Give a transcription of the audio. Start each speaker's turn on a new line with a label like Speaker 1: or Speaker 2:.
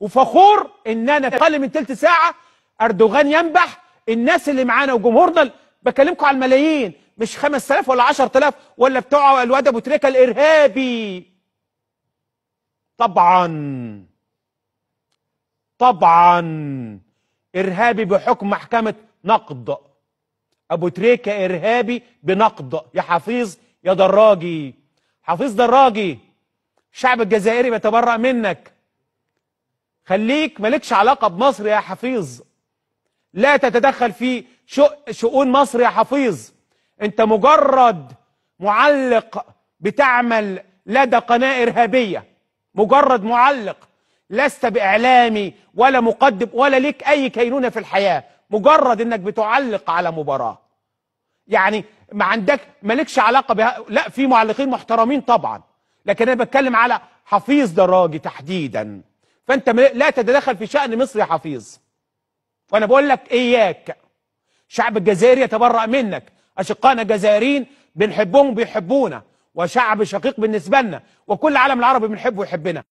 Speaker 1: وفخور ان انا اقل من ثلث ساعه اردوغان ينبح الناس اللي معانا وجمهورنا بكلمكم على الملايين مش 5000 ولا 10000 ولا بتوع الواد ابو تريكه الارهابي طبعا طبعا ارهابي بحكم محكمه نقد ابو تريكه ارهابي بنقد يا حفيظ يا دراجي حفيظ دراجي الشعب الجزائري بيتبرأ منك خليك مالكش علاقة بمصر يا حفيظ لا تتدخل في شؤون مصر يا حفيظ انت مجرد معلق بتعمل لدى قناة إرهابية مجرد معلق لست بإعلامي ولا مقدم ولا ليك أي كينونة في الحياة مجرد انك بتعلق على مباراة يعني ما عندك مالكش علاقة بها لا في معلقين محترمين طبعا لكن انا بتكلم على حفيظ دراجي تحديدا فانت لا تتدخل في شأن مصر يا حفيظ وانا بقول لك اياك شعب الجزائر يتبرأ منك اشقائنا الجزائريين بنحبهم بيحبونا وشعب شقيق بالنسبة لنا وكل العالم العربي بنحبه ويحبنا